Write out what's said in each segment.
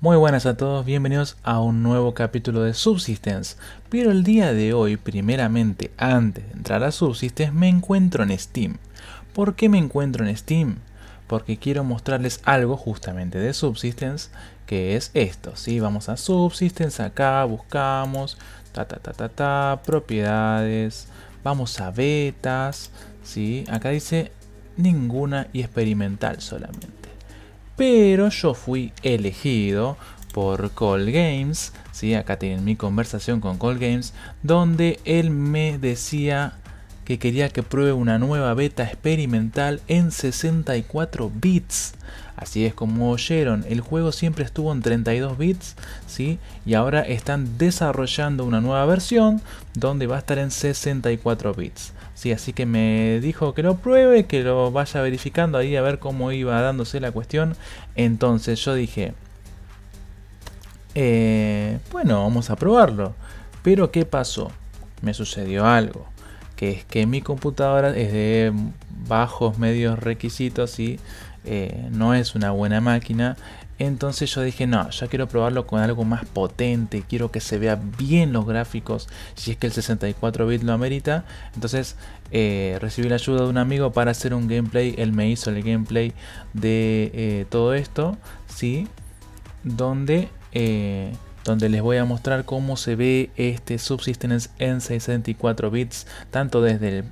Muy buenas a todos, bienvenidos a un nuevo capítulo de Subsistence. Pero el día de hoy, primeramente, antes de entrar a Subsistence, me encuentro en Steam. ¿Por qué me encuentro en Steam? Porque quiero mostrarles algo justamente de Subsistence, que es esto. Si Vamos a Subsistence, acá buscamos, ta ta ta ta ta, propiedades, vamos a betas, ¿sí? Acá dice ninguna y experimental solamente. Pero yo fui elegido por Call Games, ¿sí? acá tienen mi conversación con Call Games, donde él me decía que quería que pruebe una nueva beta experimental en 64 bits. Así es como oyeron, el juego siempre estuvo en 32 bits, ¿sí? Y ahora están desarrollando una nueva versión donde va a estar en 64 bits. ¿sí? Así que me dijo que lo pruebe, que lo vaya verificando ahí a ver cómo iba dándose la cuestión. Entonces yo dije, eh, bueno, vamos a probarlo. Pero ¿qué pasó? Me sucedió algo que es que mi computadora es de bajos medios requisitos y eh, no es una buena máquina. Entonces yo dije, no, ya quiero probarlo con algo más potente, quiero que se vea bien los gráficos, si es que el 64 bit lo amerita. Entonces eh, recibí la ayuda de un amigo para hacer un gameplay, él me hizo el gameplay de eh, todo esto, ¿sí? Donde donde les voy a mostrar cómo se ve este Subsistence en 64 bits, tanto desde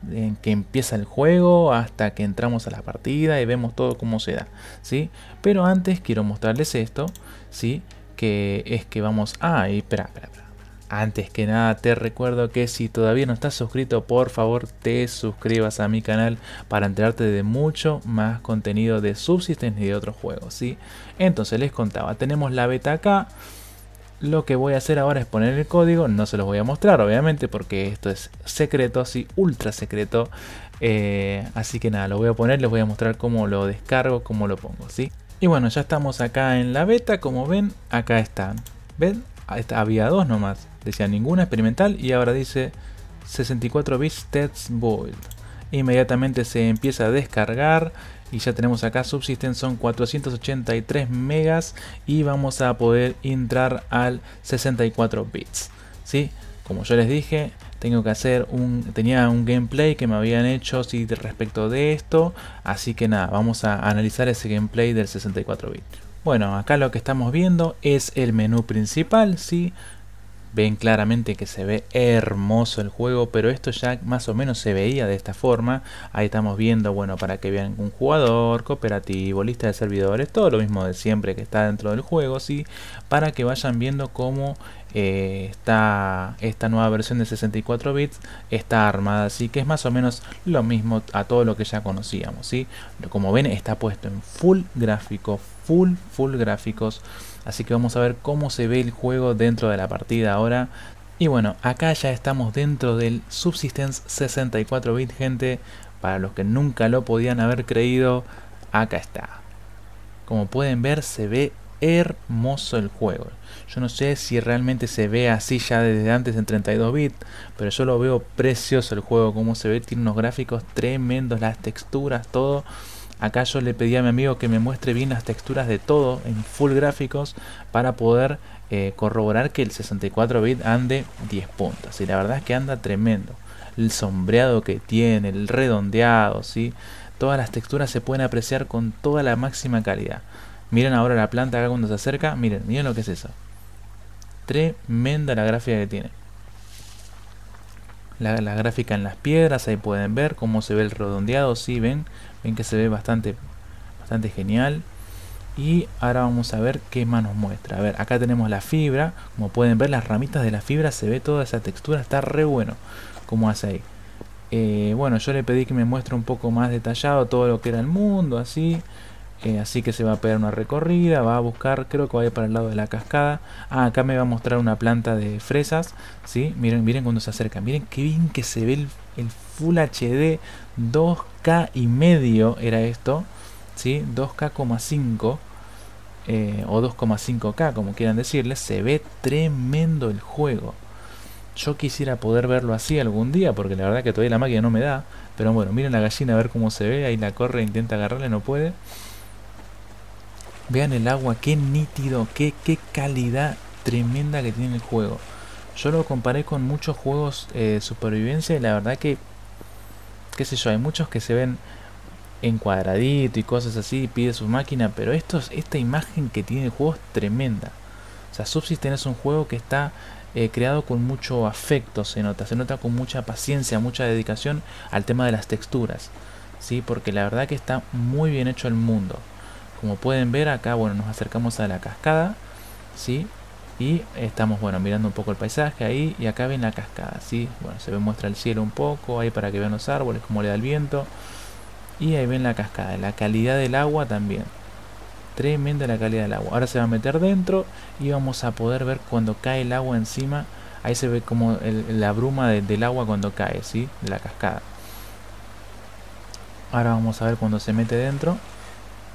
que empieza el juego hasta que entramos a la partida y vemos todo cómo se da, ¿sí? Pero antes quiero mostrarles esto, ¿sí? Que es que vamos... Ah, espera, espera, Antes que nada te recuerdo que si todavía no estás suscrito, por favor te suscribas a mi canal para enterarte de mucho más contenido de Subsistence y de otros juegos, ¿sí? Entonces les contaba, tenemos la beta acá, lo que voy a hacer ahora es poner el código, no se los voy a mostrar obviamente porque esto es secreto, así ultra secreto. Eh, así que nada, lo voy a poner, les voy a mostrar cómo lo descargo, cómo lo pongo, ¿sí? Y bueno, ya estamos acá en la beta, como ven, acá está, ¿Ven? Ah, había dos nomás, decía ninguna experimental y ahora dice 64 bits test build. Inmediatamente se empieza a descargar y ya tenemos acá subsisten son 483 megas y vamos a poder entrar al 64 bits. ¿sí? Como yo les dije, tengo que hacer un tenía un gameplay que me habían hecho sí, respecto de esto, así que nada, vamos a analizar ese gameplay del 64 bits. Bueno, acá lo que estamos viendo es el menú principal, sí, Ven claramente que se ve hermoso el juego, pero esto ya más o menos se veía de esta forma. Ahí estamos viendo, bueno, para que vean un jugador, cooperativo, lista de servidores, todo lo mismo de siempre que está dentro del juego, ¿sí? Para que vayan viendo cómo eh, está esta nueva versión de 64 bits está armada así que es más o menos lo mismo a todo lo que ya conocíamos ¿sí? como ven está puesto en full gráfico full full gráficos así que vamos a ver cómo se ve el juego dentro de la partida ahora y bueno acá ya estamos dentro del subsistence 64 bits gente para los que nunca lo podían haber creído acá está como pueden ver se ve hermoso el juego. Yo no sé si realmente se ve así ya desde antes en 32 bits, pero yo lo veo precioso el juego, como se ve, tiene unos gráficos tremendos, las texturas, todo. Acá yo le pedí a mi amigo que me muestre bien las texturas de todo en full gráficos para poder eh, corroborar que el 64 bit ande 10 puntas. Y la verdad es que anda tremendo. El sombreado que tiene, el redondeado, ¿sí? Todas las texturas se pueden apreciar con toda la máxima calidad. Miren ahora la planta acá cuando se acerca. Miren, miren lo que es eso. Tremenda la gráfica que tiene. La, gráfica en las piedras, ahí pueden ver cómo se ve el redondeado, si sí, ven, ven que se ve bastante, bastante genial. Y ahora vamos a ver qué más nos muestra. A ver, acá tenemos la fibra, como pueden ver las ramitas de la fibra, se ve toda esa textura, está re bueno como hace ahí. Eh, bueno, yo le pedí que me muestre un poco más detallado todo lo que era el mundo, así. Eh, así que se va a pegar una recorrida, va a buscar, creo que va a ir para el lado de la cascada. Ah, acá me va a mostrar una planta de fresas, ¿sí? Miren, miren cuando se acerca, miren qué bien que se ve el, Full HD 2K y medio era esto, ¿sí? 2K,5 eh, o 2,5K, como quieran decirles, se ve tremendo el juego. Yo quisiera poder verlo así algún día, porque la verdad que todavía la máquina no me da. Pero bueno, miren la gallina a ver cómo se ve, ahí la corre, intenta agarrarle, no puede. Vean el agua, qué nítido, qué, calidad tremenda que tiene el juego. Yo lo comparé con muchos juegos de eh, supervivencia y la verdad que, qué sé yo, hay muchos que se ven en y cosas así, y pide su máquina, pero esta imagen que tiene el juego es tremenda. O sea, Subsisten es un juego que está eh, creado con mucho afecto, se nota, se nota con mucha paciencia, mucha dedicación al tema de las texturas, ¿sí? porque la verdad que está muy bien hecho el mundo. Como pueden ver acá, bueno, nos acercamos a la cascada, ¿sí? Y estamos, bueno, mirando un poco el paisaje ahí y acá ven la cascada, ¿sí? Bueno, se ve, muestra el cielo un poco, ahí para que vean los árboles, cómo le da el viento. Y ahí ven la cascada, la calidad del agua también. Tremenda la calidad del agua. Ahora se va a meter dentro y vamos a poder ver cuando cae el agua encima. Ahí se ve como la bruma del agua cuando cae, ¿sí? De la cascada. Ahora vamos a ver cuando se mete dentro.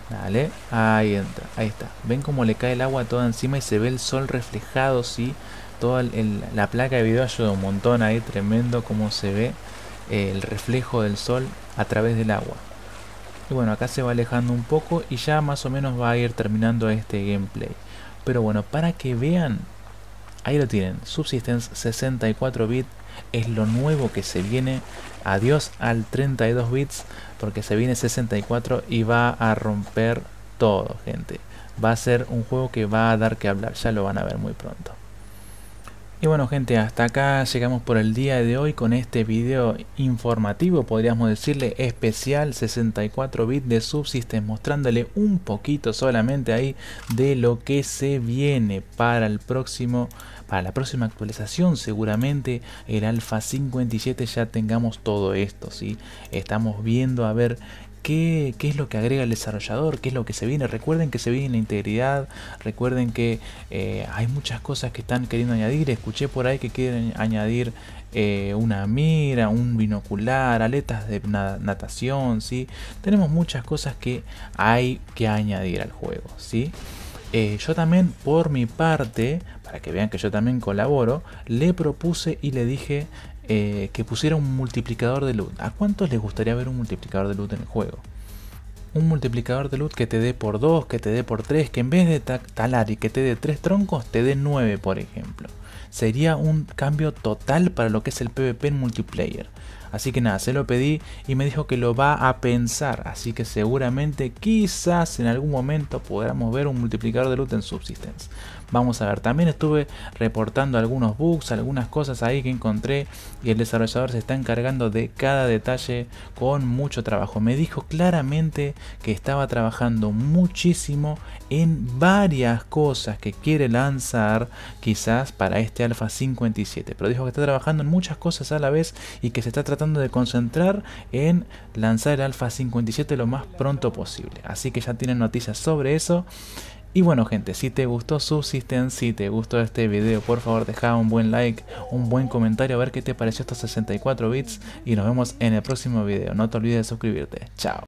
Dale, ahí entra, ahí está. Ven cómo le cae el agua toda encima y se ve el sol reflejado, sí. Toda la placa de video ayuda un montón ahí, tremendo cómo se ve eh, el reflejo del sol a través del agua. Y bueno, acá se va alejando un poco y ya más o menos va a ir terminando este gameplay. Pero bueno, para que vean Ahí lo tienen, Subsistence 64 bits es lo nuevo que se viene. Adiós al 32 bits porque se viene 64 y va a romper todo, gente. Va a ser un juego que va a dar que hablar, ya lo van a ver muy pronto. Y bueno gente, hasta acá llegamos por el día de hoy con este video informativo, podríamos decirle especial 64 bits de Subsistence, mostrándole un poquito solamente ahí de lo que se viene para el próximo para la próxima actualización seguramente el alfa 57 ya tengamos todo esto, ¿sí? Estamos viendo a ver Qué, qué, es lo que agrega el desarrollador, qué es lo que se viene. Recuerden que se viene la integridad, recuerden que eh, hay muchas cosas que están queriendo añadir. Escuché por ahí que quieren añadir eh, una mira, un binocular, aletas de natación, ¿sí? Tenemos muchas cosas que hay que añadir al juego, ¿sí? Eh, yo también, por mi parte, para que vean que yo también colaboro, le propuse y le dije eh, que pusiera un multiplicador de loot. ¿A cuántos les gustaría ver un multiplicador de loot en el juego? Un multiplicador de loot que te dé por 2, que te dé por 3, que en vez de talar y que te dé 3 troncos, te dé 9, por ejemplo sería un cambio total para lo que es el PvP en multiplayer. Así que nada, se lo pedí y me dijo que lo va a pensar. Así que seguramente quizás en algún momento podamos ver un multiplicador de loot en Subsistence. Vamos a ver, también estuve reportando algunos bugs, algunas cosas ahí que encontré y el desarrollador se está encargando de cada detalle con mucho trabajo. Me dijo claramente que estaba trabajando muchísimo en varias cosas que quiere lanzar quizás para este Alpha 57, pero dijo que está trabajando en muchas cosas a la vez y que se está tratando de concentrar en lanzar el Alpha 57 lo más pronto posible. Así que ya tienen noticias sobre eso. Y bueno gente, si te gustó subsisten si te gustó este video, por favor deja un buen like, un buen comentario a ver qué te pareció estos 64 bits y nos vemos en el próximo video. No te olvides de suscribirte. Chao.